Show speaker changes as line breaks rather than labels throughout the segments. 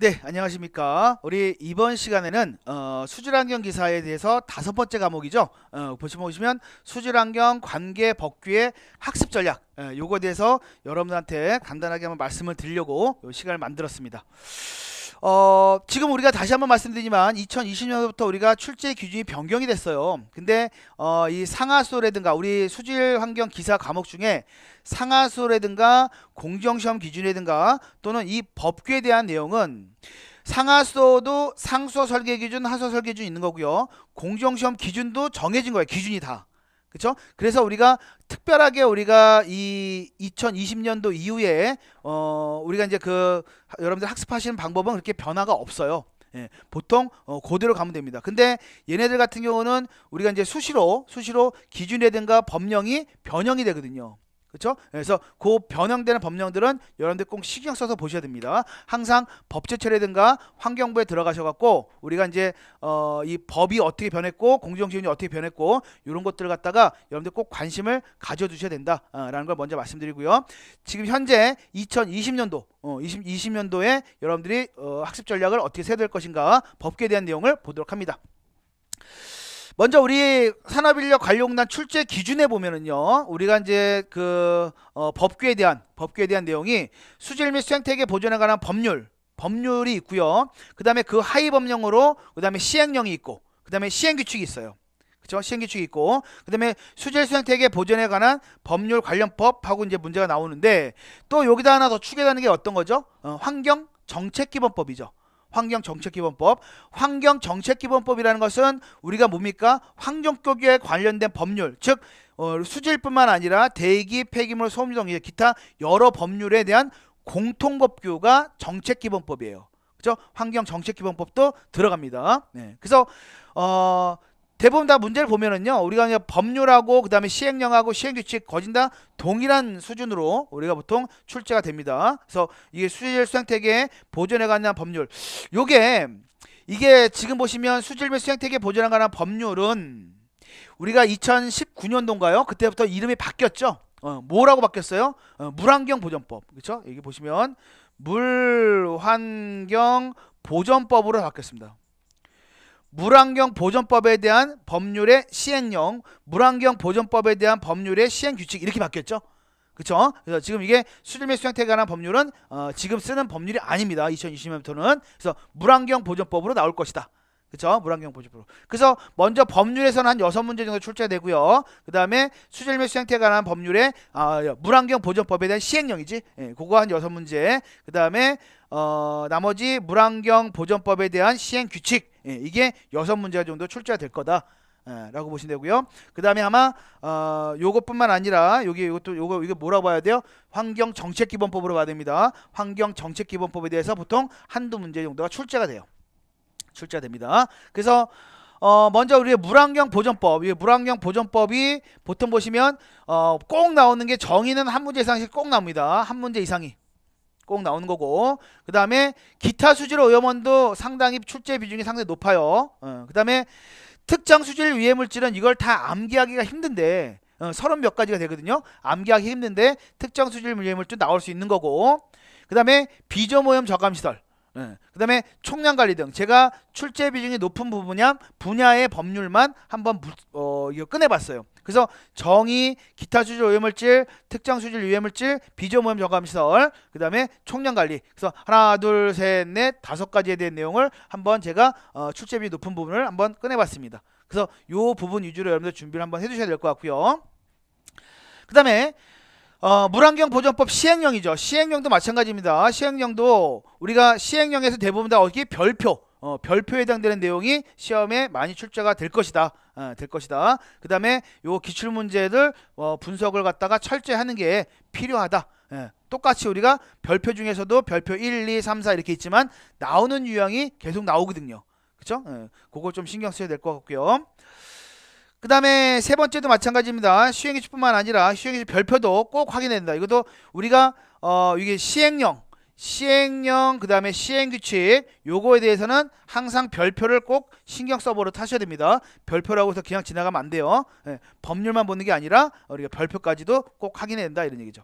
네, 안녕하십니까. 우리 이번 시간에는 어, 수질환경 기사에 대해서 다섯 번째 과목이죠. 어, 보시면 수질환경 관계 법규의 학습 전략 예, 요거에 대해서 여러분들한테 간단하게 한번 말씀을 드리려고 요 시간을 만들었습니다. 어, 지금 우리가 다시 한번 말씀드리지만 2020년부터 우리가 출제 기준이 변경이 됐어요. 근데 어, 이 상하수라든가 우리 수질 환경 기사 과목 중에 상하수라든가 공정시험 기준이라든가 또는 이 법규에 대한 내용은 상하수도 상수 설계 기준, 하수 설계 기준 있는 거고요. 공정시험 기준도 정해진 거예요. 기준이 다. 그렇죠? 그래서 우리가 특별하게 우리가 이 2020년도 이후에 어 우리가 이제 그 여러분들 학습하시는 방법은 그렇게 변화가 없어요. 예, 보통 어, 고대로 가면 됩니다. 근데 얘네들 같은 경우는 우리가 이제 수시로 수시로 기준이든가 법령이 변형이 되거든요. 그렇죠? 그래서 그 변형되는 법령들은 여러분들 꼭 신경 써서 보셔야 됩니다. 항상 법제처라든가 환경부에 들어가셔갖고 우리가 이제 어, 이 법이 어떻게 변했고 공정시윤이 어떻게 변했고 이런 것들을 갖다가 여러분들 꼭 관심을 가져주셔야 된다라는 걸 먼저 말씀드리고요. 지금 현재 2020년도 어, 20, 20년도에 여러분들이 어, 학습 전략을 어떻게 세워야 될 것인가 법계에 대한 내용을 보도록 합니다. 먼저 우리 산업인력 관리공단 출제 기준에 보면은요, 우리가 이제 그 어, 법규에 대한 법규에 대한 내용이 수질 및수행태계 보존에 관한 법률 법률이 있고요. 그다음에 그 하위 법령으로 그다음에 시행령이 있고 그다음에 시행 규칙이 있어요. 그렇죠? 시행 규칙이 있고 그다음에 수질 수행태계 보존에 관한 법률 관련법하고 이제 문제가 나오는데 또 여기다 하나 더추계하는게 어떤 거죠? 어, 환경 정책기본법이죠. 환경정책기본법. 환경정책기본법이라는 것은 우리가 뭡니까? 환경교계에 관련된 법률, 즉 어, 수질뿐만 아니라 대기, 폐기물, 소음 등 기타 여러 법률에 대한 공통법규가 정책기본법이에요. 그죠? 환경정책기본법도 들어갑니다. 네. 그래서 어, 대부분 다 문제를 보면은요 우리가 그냥 법률하고 그 다음에 시행령하고 시행규칙 거진다 동일한 수준으로 우리가 보통 출제가 됩니다 그래서 이게 수질 수생태계 보존에 관한 법률 요게 이게 지금 보시면 수질 및 수생태계 보존에 관한 법률은 우리가 2019년도인가요 그때부터 이름이 바뀌었죠 어, 뭐라고 바뀌었어요 어, 물환경 보존법 그렇죠 여기 보시면 물환경 보존법으로 바뀌었습니다. 물환경 보전법에 대한 법률의 시행령, 물환경 보전법에 대한 법률의 시행 규칙 이렇게 바뀌었죠. 그렇죠? 그래서 지금 이게 수질매 수양태에 관한 법률은 어, 지금 쓰는 법률이 아닙니다. 2020년부터는 그래서 물환경 보전법으로 나올 것이다. 그렇죠 물안경 보조법으로 그래서 먼저 법률에서는 한 여섯 문제 정도 출제되고요. 그 다음에 수질매 수행태에 관한 법률의 아, 물안경 보조법에 대한 시행령이지. 예, 그거 한 여섯 문제. 그 다음에 어, 나머지 물안경 보전법에 대한 시행 규칙. 예, 이게 여섯 문제 정도 출제될 거다. 예, 라고 보시면 되고요. 그 다음에 아마 어, 요것뿐만 아니라 여기 이것도 요거 이게 뭐라고 봐야 돼요? 환경 정책 기본법으로 봐야 됩니다. 환경 정책 기본법에 대해서 보통 한두 문제 정도가 출제가 돼요. 출제됩니다. 그래서 어 먼저 우리의 물안경 보존법, 이 물안경 보존법이 보통 보시면 어꼭 나오는 게 정의는 한 문제 이상씩 꼭 나옵니다. 한 문제 이상이 꼭 나오는 거고 그 다음에 기타 수질 오염원도 상당히 출제 비중이 상당히 높아요. 어그 다음에 특정 수질 위해 물질은 이걸 다 암기하기가 힘든데 어, 서른 몇 가지가 되거든요. 암기하기 힘든데 특정 수질 위해 물질 나올 수 있는 거고 그 다음에 비조모염 저감시설 예. 그 다음에 총량 관리 등 제가 출제 비중이 높은 부분야 이 분야의 법률만 한번 무, 어, 이거 꺼내봤어요. 그래서 정의, 기타 수질 오염물질, 특정 수질 유해물질, 비조모염 저감 시설, 그 다음에 총량 관리. 그래서 하나, 둘, 셋, 넷, 다섯 가지에 대한 내용을 한번 제가 어, 출제 비 높은 부분을 한번 꺼내봤습니다. 그래서 요 부분 위주로 여러분들 준비를 한번 해주셔야 될 것 같고요. 그 다음에 어, 물안경 보전법 시행령이죠. 시행령도 마찬가지입니다. 시행령도 우리가 시행령에서 대부분 다 어떻게 별표, 어, 별표에 해당되는 내용이 시험에 많이 출제가 될 것이다. 어, 될 것이다. 그 다음에 요 기출 문제들 어, 분석을 갖다가 철저히 하는 게 필요하다. 예, 똑같이 우리가 별표 중에서도 별표 1, 2, 3, 4 이렇게 있지만 나오는 유형이 계속 나오거든요. 그쵸? 예, 그거 좀 신경 써야 될 것 같고요. 그 다음에 세 번째도 마찬가지입니다. 시행규칙뿐만 아니라 시행규칙 별표도 꼭 확인해야 된다. 이것도 우리가 어 이게 시행령, 시행령, 그 다음에 시행규칙 요거에 대해서는 항상 별표를 꼭 신경 써보러타셔야 됩니다. 별표라고 해서 그냥 지나가면 안 돼요. 예, 법률만 보는 게 아니라 우리가 별표까지도 꼭 확인해야 된다 이런 얘기죠.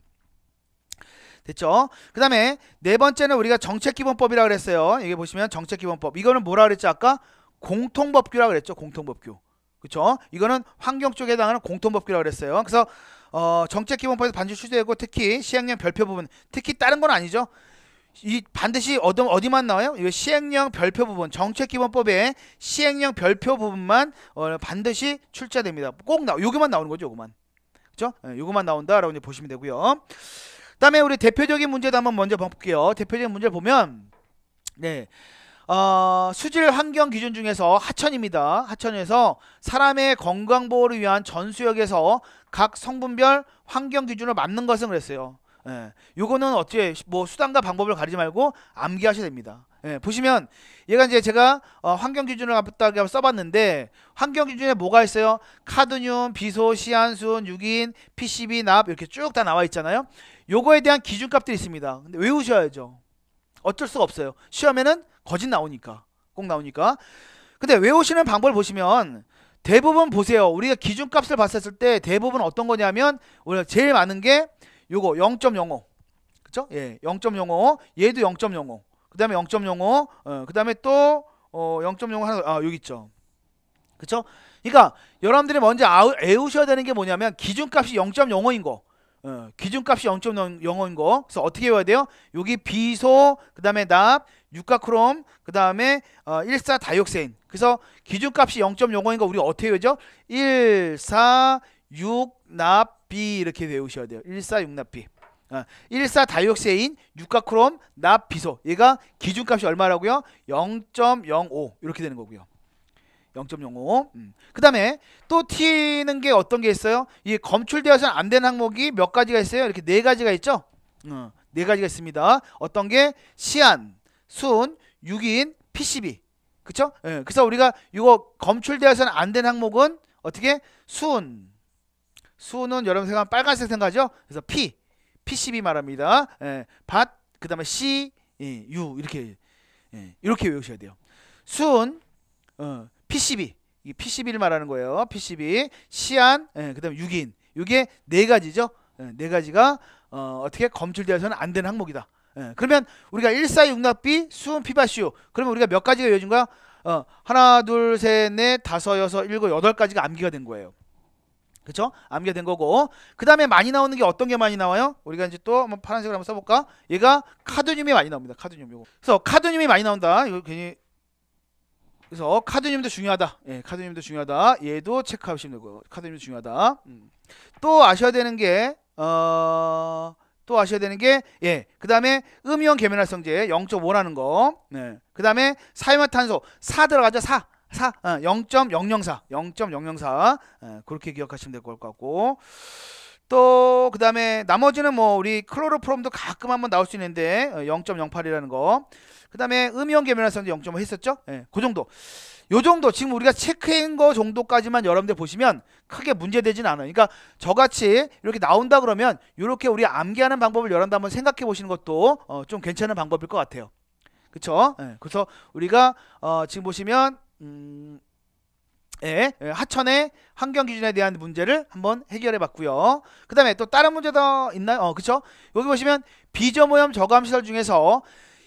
됐죠? 그 다음에 네 번째는 우리가 정책기본법이라고 그랬어요. 여기 보시면 정책기본법. 이거는 뭐라 그랬죠? 아까 공통법규라고 그랬죠. 공통법규. 그렇죠? 이거는 환경 쪽에 해당하는 공통법규라고 그랬어요. 그래서 어, 정책 기본법에서 반드시 출제되고 특히 시행령 별표 부분, 특히 다른 건 아니죠. 이 반드시 어디, 어디만 나와요? 이 시행령 별표 부분, 정책 기본법의 시행령 별표 부분만 어, 반드시 출제됩니다. 꼭나요기만 나오는 거죠, 요거만. 그렇죠? 예, 요거만 나온다라고 이제 보시면 되고요. 그다음에 우리 대표적인 문제도 한번 먼저 볼게요. 대표적인 문제 를 보면 네. 어, 수질 환경 기준 중에서 하천입니다. 하천에서 사람의 건강 보호를 위한 전수역에서 각 성분별 환경 기준을 맞는 것은 그랬어요. 예. 요거는 어째 뭐 수단과 방법을 가리지 말고 암기하셔야 됩니다. 예, 보시면 얘가 이제 제가 어, 환경 기준을 갖다가 써봤는데 환경 기준에 뭐가 있어요? 카드늄 비소, 시안순, 유기인, PCB, 납 이렇게 쭉 다 나와 있잖아요. 요거에 대한 기준값들이 있습니다. 근데 외우셔야죠. 어쩔 수가 없어요. 시험에는 거짓 나오니까 꼭 나오니까 근데 외우시는 방법을 보시면 대부분 보세요 우리가 기준값을 봤었을 때 대부분 어떤 거냐면 우리가 제일 많은 게 요거 0.05 그쵸? 예, 0.05 얘도 0.05 그 다음에 0.05 어, 그 다음에 또 어, 0.05 하나 아 여기 있죠 그쵸? 그러니까 여러분들이 먼저 아우, 외우셔야 되는 게 뭐냐면 기준값이 0.05인 거 어, 기준값이 0.05인 거 그래서 어떻게 외워야 돼요? 여기 비소 그 다음에 납 유가크롬, 그 다음에 어, 14다이옥세인. 그래서 기준값이 0.05인가 우리 어떻게 외죠? 1, 4, 6, 납, 비 이렇게 외우셔야 돼요. 1, 4, 6, 납, 비 어, 1,4 다이옥세인, 유가크롬, 납, 비소. 얘가 기준값이 얼마라고요? 0.05 이렇게 되는 거고요. 0.05. 음. 그 다음에 또 튀는 게 어떤 게 있어요? 이 검출되어서는 안 되는 항목이 몇 가지가 있어요? 이렇게 네 가지가 있죠? 음, 네 가지가 있습니다. 어떤 게 시안, 순 6인 PCB 그쵸? 예, 그래서 우리가 이거 검출되어서는 안된 항목은 어떻게? 순 수는 여러분 생각하면 빨간색 생각하죠? 그래서 P PCB 말합니다. 예, 밭, 그 다음에 C, 예, U 이렇게 예, 이렇게 외우셔야 돼요. 순, 어, PCB 이 PCB를 말하는 거예요. PCB, 시안, 예, 그 다음에 6인 이게 네 가지죠. 예, 네 가지가 어, 어떻게 검출되어서는 안 되는 항목이다. 예, 그러면 우리가 1 4 6납비 수은 피바시오 그러면 우리가 몇 가지가 이어진 거야? 어, 하나 둘셋넷 다섯 여섯 일곱 여덟 가지가 암기가 된 거예요. 그쵸? 암기가 된 거고 그 다음에 많이 나오는 게 어떤 게 많이 나와요? 우리가 이제 또 한번 파란색으로 한번 써볼까? 얘가 카드늄이 많이 나옵니다. 카드늄 요거. 그래서 카드늄이 많이 나온다. 이거 괜히 그래서 카드늄도 중요하다. 예, 카드늄도 중요하다. 얘도 체크하시면 되고 카드늄도 중요하다. 음. 또 아셔야 되는 게 어... 또 아셔야 되는 게 예. 그다음에 음이온 계면활성제 0.5라는 거. 네. 그다음에 사이화탄소 4 들어가죠. 4. 4. 어, 0.004. 0.004. 예, 그렇게 기억하시면 될 것 같고. 또 그다음에 나머지는 뭐 우리 클로로프롬도 가끔 한번 나올 수 있는데 0.08이라는 어, 거. 그다음에 음이온 계면활성제 0.5 했었죠? 예. 그 정도. 요 정도 지금 우리가 체크인 거 정도까지만 여러분들 보시면 크게 문제되진 않아요. 그러니까 저같이 이렇게 나온다 그러면 이렇게 우리 암기하는 방법을 여러분들 한번 생각해 보시는 것도 어 좀 괜찮은 방법일 것 같아요. 그쵸? 예, 그래서 우리가 어 지금 보시면 음 예, 예 하천의 환경 기준에 대한 문제를 한번 해결해 봤고요. 그 다음에 또 다른 문제 도 있나요? 어, 그쵸? 여기 보시면 비저오염 저감 시설 중에서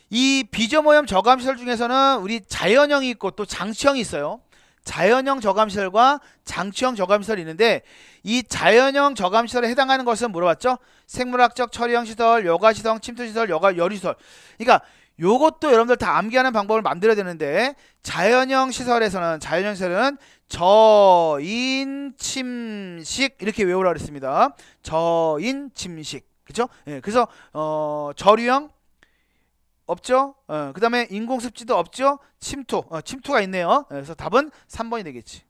이 비저모염 저감시설 중에서는 우리 자연형이 있고 또 장치형이 있어요. 자연형 저감시설과 장치형 저감시설이 있는데 이 자연형 저감시설에 해당하는 것은 물어봤죠. 생물학적 처리형 시설, 여가시설, 침투시설, 여가 열시설. 그러니까 요것도 여러분들 다 암기하는 방법을 만들어야 되는데 자연형 시설에서는 자연형 시설은 저인 침식 이렇게 외우라 그랬습니다. 저인 침식. 그죠 예. 그래서 어 저류형 없죠? 어, 그 다음에 인공습지도 없죠? 침투. 어, 침투가 있네요. 어, 그래서 답은 3번이 되겠지.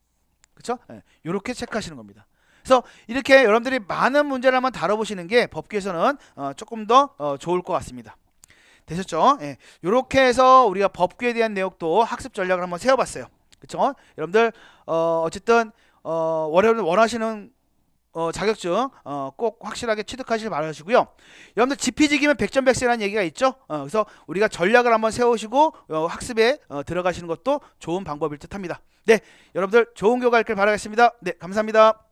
그렇죠 이렇게 예, 체크하시는 겁니다. 그래서 이렇게 여러분들이 많은 문제를 한번 다뤄보시는 게 법규에서는 어, 조금 더 어, 좋을 것 같습니다. 되셨죠? 예, 이렇게 해서 우리가 법규에 대한 내용도 학습 전략을 한번 세워봤어요. 그렇죠 여러분들 어, 어쨌든 어, 월요일 원하시는 어, 자격증 어, 꼭 확실하게 취득하시길 바라시고요. 여러분들 지피지기면 100점 100세라는 얘기가 있죠. 어, 그래서 우리가 전략을 한번 세우시고 어, 학습에 어, 들어가시는 것도 좋은 방법일 듯합니다. 네, 여러분들 좋은 교과 있길 바라겠습니다. 네, 감사합니다.